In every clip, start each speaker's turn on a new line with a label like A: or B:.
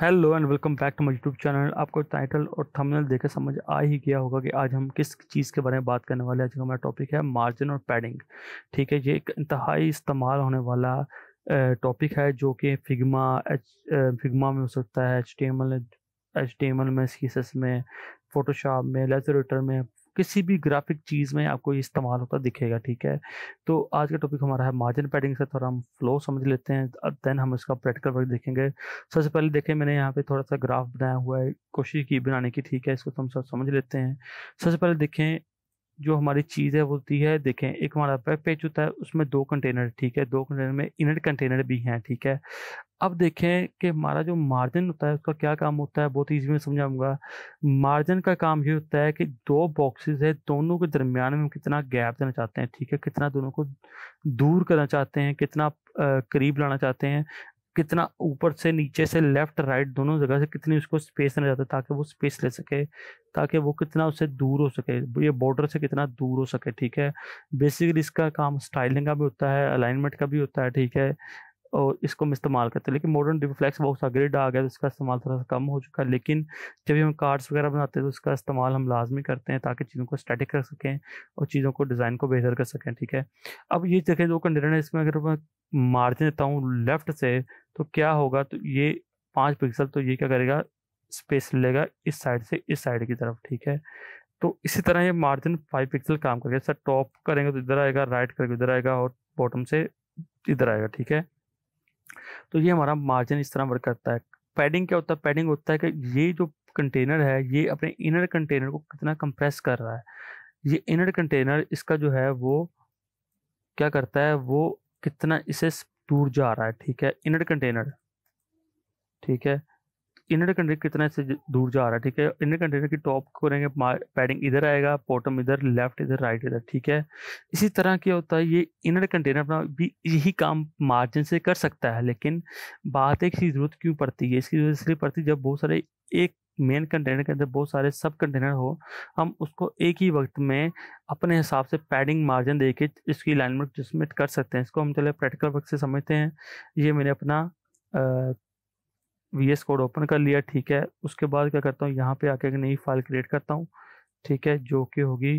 A: hello and welcome back to my YouTube channel आपको title और thumbnail देखकर समझ आ ही गया होगा कि आज हम किस चीज़ के बारे में बात करने वाले हैं आज का हमारा टॉपिक है मार्जिन और पैडिंग ठीक है ये एक इंतहाई इस्तेमाल होने वाला टॉपिक है जो कि फिगमा एच फिगमा में हो सकता है H T M L H T M L में सी एस एस में फोटोशॉप में लेजर में किसी भी ग्राफिक चीज़ में आपको इस्तेमाल होता दिखेगा ठीक है तो आज का टॉपिक हमारा है मार्जिन पैडिंग से थोड़ा हम फ्लो समझ लेते हैं देन हम इसका प्रैक्टिकल वर्क देखेंगे सबसे पहले देखें मैंने यहाँ पे थोड़ा सा ग्राफ बनाया हुआ है कोशिश की बनाने की ठीक है इसको तो हम सब समझ लेते हैं सबसे पहले देखें जो हमारी चीज़ है वो होती है देखें एक हमारा वेब पेज होता है उसमें दो कंटेनर ठीक है दो कंटेनर में इनर कंटेनर भी हैं ठीक है अब देखें कि हमारा जो मार्जिन होता है उसका क्या काम होता है बहुत ईजी में समझाऊंगा मार्जिन का काम ये होता है कि दो बॉक्सेस है दोनों के दरमियान में हम कितना गैप देना चाहते हैं ठीक है कितना दोनों को दूर करना चाहते हैं कितना करीब लाना चाहते हैं कितना ऊपर से नीचे से लेफ्ट राइट दोनों जगह से कितनी उसको स्पेस देना चाहता है ताकि वो स्पेस ले सके ताकि वो कितना उससे दूर हो सके ये बॉर्डर से कितना दूर हो सके ठीक है बेसिकली इसका काम स्टाइलिंग का भी होता है अलाइनमेंट का भी होता है ठीक है और इसको हम इस्तेमाल करते हैं लेकिन मॉडर्न रिफ्लेक्स बॉक्स का ग्रिड आ गया तो इसका इस्तेमाल थोड़ा सा कम हो चुका है लेकिन जब भी हम कार्ड्स वगैरह बनाते हैं तो उसका इस्तेमाल हम लाजमी करते हैं ताकि चीज़ों को स्टैटिक कर सकें और चीज़ों को डिज़ाइन को बेहतर कर सकें ठीक है अब ये देखें जो कंटेनर है इसमें अगर मैं मार्जिन देता हूँ लेफ्ट से तो क्या होगा तो ये पाँच पिक्सल तो ये क्या करेगा स्पेस लेगा इस साइड से इस साइड की तरफ ठीक है तो इसी तरह ये मार्जिन फाइव पिक्सल काम करेगा सर टॉप करेंगे तो इधर आएगा राइट करेंगे इधर आएगा और बॉटम से इधर आएगा ठीक है तो ये हमारा मार्जिन इस तरह वर्क करता है पैडिंग क्या होता है पैडिंग होता है कि ये जो कंटेनर है ये अपने इनर कंटेनर को कितना कंप्रेस कर रहा है ये इनर कंटेनर इसका जो है वो क्या करता है वो कितना इसे दूर जा रहा है ठीक है इनर कंटेनर ठीक है इनर कंटेनर कितने से दूर जा रहा है ठीक है इनर कंटेनर की टॉप रहेंगे पैडिंग इधर आएगा बॉटम इधर लेफ्ट इधर राइट इधर ठीक है इसी तरह क्या होता है ये इनर कंटेनर अपना भी यही काम मार्जिन से कर सकता है लेकिन बात एक चीज़ जरूरत क्यों पड़ती है इसकी जरूरत इसलिए पड़ती है जब बहुत सारे एक मेन कंटेनर के अंदर बहुत सारे सब कंटेनर हो हम उसको एक ही वक्त में अपने हिसाब से पैडिंग मार्जिन दे के इसकी लाइन में एडजस्टमेंट कर सकते हैं इसको हम चले प्रैक्टिकल वक्त से समझते हैं ये मैंने अपना वी एस कोड ओपन कर लिया ठीक है उसके बाद क्या करता हूँ यहाँ पे आके एक नई फाइल क्रिएट करता हूँ ठीक है जो कि होगी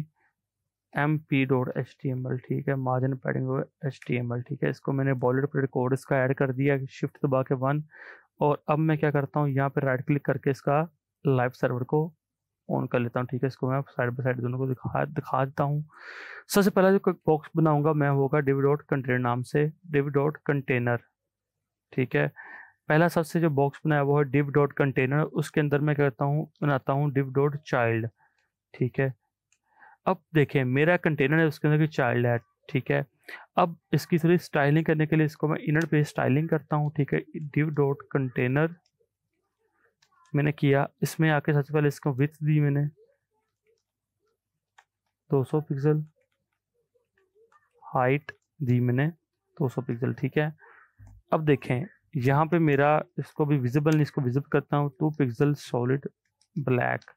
A: M P dot H T M L ठीक है margin padding H T M L ठीक है इसको मैंने बॉलेट प्लेट कोड इसका ऐड कर दिया शिफ्ट दबा के वन और अब मैं क्या करता हूँ यहाँ पे राइट क्लिक करके इसका लाइव सर्वर को ऑन कर लेता हूँ ठीक है इसको मैं साइड बाई साइड दोनों को दिखा दिखा देता हूँ सबसे पहला जो बॉक्स बनाऊंगा मैं होगा डिव डॉट कंटेनर नाम से डिव डॉट कंटेनर ठीक है पहला सबसे जो बॉक्स बनाया हुआ है डिव डॉट कंटेनर उसके अंदर मैं करता हूँ बनाता हूँ डिव डॉट चाइल्ड ठीक है अब देखें मेरा कंटेनर है उसके अंदर की चाइल्ड है ठीक है अब इसकी थोड़ी स्टाइलिंग करने के लिए इसको मैं इनर पे स्टाइलिंग करता हूँ ठीक है डिव डॉट कंटेनर मैंने किया इसमें आके सबसे पहले इसको विथ दी मैंने 200 पिक्सल हाइट दी मैंने 200 पिक्सल ठीक है अब देखें यहाँ पे मेरा इसको भी विजिबल नहीं इसको विजिबल करता हूँ टू पिक्सल सॉलिड ब्लैक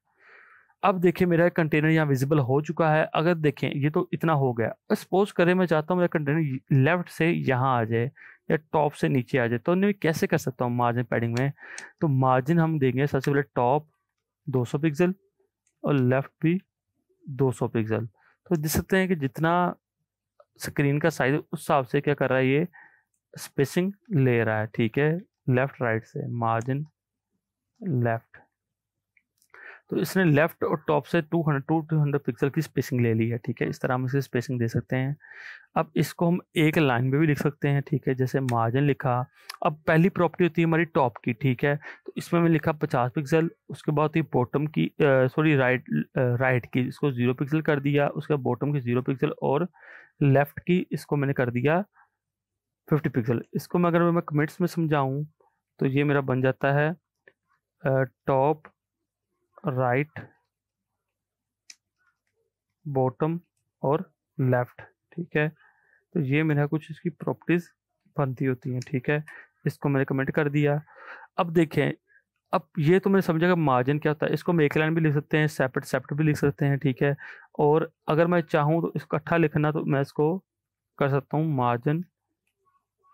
A: अब देखिए मेरा कंटेनर यहाँ विजिबल हो चुका है अगर देखें ये तो इतना हो गया सपोज करें मैं चाहता हूँ मेरा कंटेनर लेफ्ट से यहाँ आ जाए या टॉप से नीचे आ जाए तो मैं कैसे कर सकता हूँ मार्जिन पैडिंग में तो मार्जिन हम देंगे सबसे पहले टॉप 200 पिक्सल और लेफ्ट भी 200 पिक्सल तो देख सकते हैं कि जितना स्क्रीन का साइज उस हिसाब से क्या कर रहा है ये स्पेसिंग ले रहा है ठीक है लेफ्ट राइट से मार्जिन लेफ्ट तो इसने लेफ्ट और टॉप से 200 टू टू हंड्रेड पिक्सल की स्पेसिंग ले ली है ठीक है इस तरह हम इसे स्पेसिंग दे सकते हैं अब इसको हम एक लाइन में भी लिख सकते हैं ठीक है जैसे मार्जिन लिखा अब पहली प्रॉपर्टी होती है हमारी टॉप की ठीक है तो इसमें मैं लिखा 50 पिक्सल उसके बाद होती है बॉटम की सॉरी राइट राइट की इसको ज़ीरो पिक्सल कर दिया उसके बाद बॉटम की ज़ीरो पिक्सल और लेफ़्ट की इसको मैंने कर दिया फिफ्टी पिक्सल इसको मैं अगर मैं कमेंट्स में समझाऊँ तो ये मेरा बन जाता है टॉप राइट बॉटम और लेफ्ट ठीक है तो ये मेरा कुछ इसकी प्रॉपर्टीज बनती होती हैं ठीक है इसको मैंने कमेंट कर दिया अब देखें अब ये तो मैंने समझा कि मार्जिन क्या होता है इसको मैं एक लाइन भी लिख सकते हैं सेपरेट सेपरेट भी लिख सकते हैं ठीक है और अगर मैं चाहूँ तो इसको इकट्ठा लिखना तो मैं इसको कर सकता हूँ मार्जिन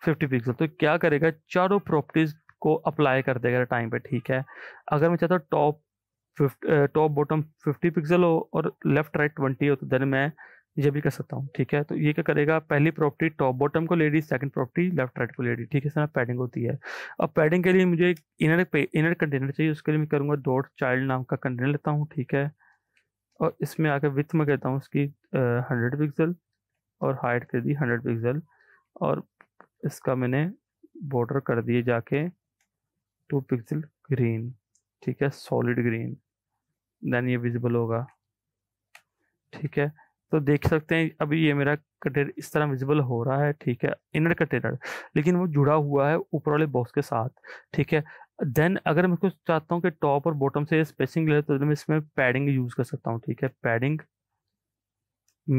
A: फिफ्टी पिक्सल तो क्या करेगा चारों प्रॉपर्टीज को अप्लाई कर देगा टाइम पे ठीक है अगर मैं चाहता हूँ top top bottom fifty pixel हो और लेफ्ट राइट ट्वेंटी हो तो देन मैं ये भी कर सकता हूँ ठीक है तो ये क्या करेगा पहली प्रॉपर्टी टॉप बॉटम को लेडी सेकंड प्रॉपर्टी लेफ्ट राइट को लेडी ठीक है सर पैडिंग होती है अब पैडिंग के लिए मुझे एक इनर इनर कंटेनर चाहिए उसके लिए मैं करूँगा डॉट चाइल्ड नाम का कंटेनर लेता हूँ ठीक है और इसमें आकर विथ में कहता हूँ उसकी हंड्रेड पिक्सल और हाइट कर दी हंड्रेड पिक्सल और इसका मैंने बॉर्डर कर दिए जाके टू पिक्सल ग्रीन ठीक है सॉलिड ग्रीन देन ये विजिबल होगा ठीक है तो देख सकते हैं अभी ये मेरा कटेर इस तरह विजिबल हो रहा है ठीक है इनर कटेरर लेकिन वो जुड़ा हुआ है ऊपर वाले बॉक्स के साथ ठीक है देन अगर मैं कुछ चाहता हूँ कि टॉप और बॉटम से स्पेसिंग ले तो मैं इसमें पैडिंग यूज़ कर सकता हूँ ठीक है पैडिंग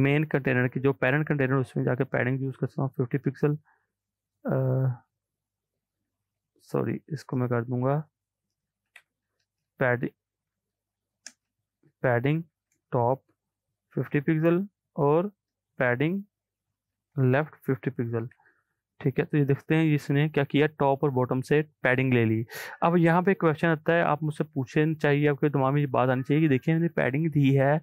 A: मेन कंटेनर की जो पेरेंट कंटेनर उसमें जाके पैडिंग यूज़ कर सकता हूँ फिफ्टी पिक्सल सॉरी इसको मैं कर दूंगा पैडिंग पैडिंग टॉप 50 पिक्सल और पैडिंग लेफ्ट 50 पिक्सल ठीक है तो ये देखते हैं इसने क्या किया टॉप और बॉटम से पैडिंग ले ली अब यहाँ पे क्वेश्चन आता है आप मुझसे पूछे चाहिए आपके दिमाग में ये बात आनी चाहिए कि देखिए मैंने पैडिंग दी है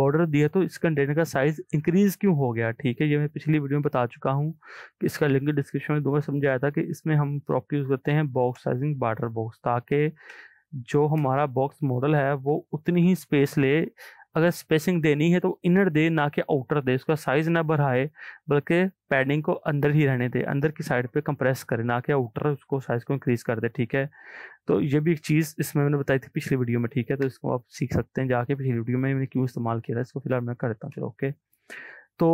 A: बॉर्डर दिया तो इस कंटेनर का साइज इंक्रीज क्यों हो गया ठीक है ये मैं पिछली वीडियो में बता चुका हूँ इसका लिंक डिस्क्रिप्शन में दोबारा समझाया था कि इसमें हम प्रॉपर यूज़ करते हैं बॉक्स साइजिंग बार्डर बॉक्स ताकि जो हमारा बॉक्स मॉडल है वो उतनी ही स्पेस ले अगर स्पेसिंग देनी है तो इनर दे ना कि आउटर दे उसका साइज़ ना बढ़ाए बल्कि पैडिंग को अंदर ही रहने दे अंदर की साइड पे कंप्रेस करे ना कि आउटर उसको साइज़ को इंक्रीज़ कर दे ठीक है तो ये भी एक चीज़ इसमें मैंने बताई थी पिछली वीडियो में ठीक है तो इसको आप सीख सकते हैं जाके पिछली वीडियो में मैंने क्यों इस्तेमाल किया था इसको फिलहाल मैं करता हूँ चलो ओके तो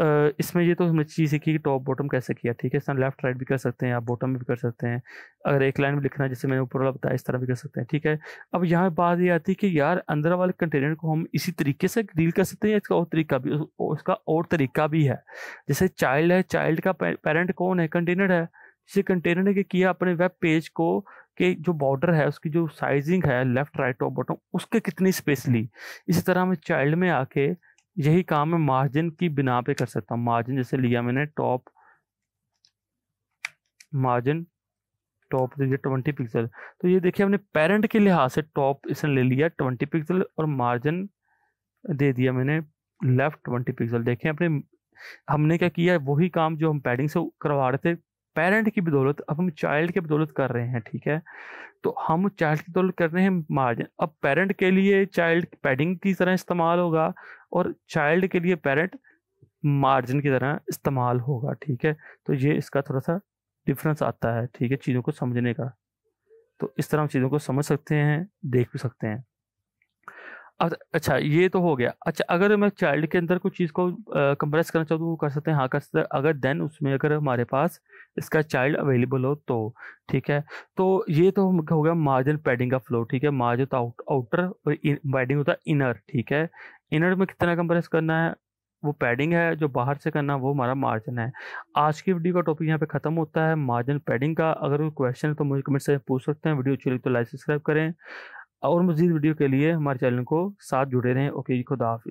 A: इसमें ये तो हमने चीज़ सीखी कि टॉप बॉटम कैसे किया ठीक है इस तरह लेफ्ट राइट भी कर सकते हैं आप बॉटम भी कर सकते हैं अगर एक लाइन में लिखना जैसे मैंने ऊपर वाला बताया इस तरह भी कर सकते हैं ठीक है अब यहाँ बात ये आती है कि यार अंदर वाले कंटेनर को हम इसी तरीके से डील कर सकते हैं इसका और तरीका भी उसका और तरीका भी है जैसे चाइल्ड है चाइल्ड का पेरेंट कौन है कंटेनर है जिसे कंटेनर ने किया अपने वेब पेज को कि जो बॉर्डर है उसकी जो साइजिंग है लेफ्ट राइट और बॉटम उसके कितनी स्पेस ली इसी तरह हमें चाइल्ड में आके यही काम मैं मार्जिन की बिना पे कर सकता हूँ मार्जिन जैसे लिया मैंने टॉप मार्जिन टॉप ये ट्वेंटी पिक्सल तो ये देखिए हमने पेरेंट के लिहाज से टॉप इसने ले लिया ट्वेंटी पिक्सल और मार्जिन दे दिया मैंने लेफ्ट ट्वेंटी पिक्सल देखें अपने हमने क्या किया वही काम जो हम पैडिंग से करवा रहे थे पेरेंट की बदौलत अब हम चाइल्ड की बदौलत कर रहे हैं ठीक है तो हम चाइल्ड की बदौलत कर रहे हैं मार्जिन अब पेरेंट के लिए चाइल्ड पैडिंग की तरह इस्तेमाल होगा और चाइल्ड के लिए पेरेंट मार्जिन की तरह इस्तेमाल होगा ठीक है तो ये इसका थोड़ा सा डिफरेंस आता है ठीक है चीज़ों को समझने का तो इस तरह हम चीज़ों को समझ सकते हैं देख भी सकते हैं अच्छा ये तो हो गया अच्छा अगर मैं चाइल्ड के अंदर कुछ चीज़ को कंप्रेस करना चाहूँ तो वो कर सकते हैं हाँ कर सकते हैं अगर देन उसमें अगर हमारे पास इसका चाइल्ड अवेलेबल हो तो ठीक है तो ये तो हो गया मार्जिन पैडिंग का फ्लो ठीक है मार्जिन तो होता आउट आउटर और पैडिंग होता इनर ठीक है इनर में कितना कंप्रेस करना है वो पैडिंग है जो बाहर से करना वो हमारा मार्जिन है आज की वीडियो का टॉपिक यहाँ पे खत्म होता है मार्जिन पैडिंग का अगर कोई क्वेश्चन है तो मुझे कमेंट से पूछ सकते हैं वीडियो अच्छी लगी तो लाइक सब्सक्राइब करें और मजीद वीडियो के लिए हमारे चैनल को साथ जुड़े रहें ओके जी खुदा हाफिज़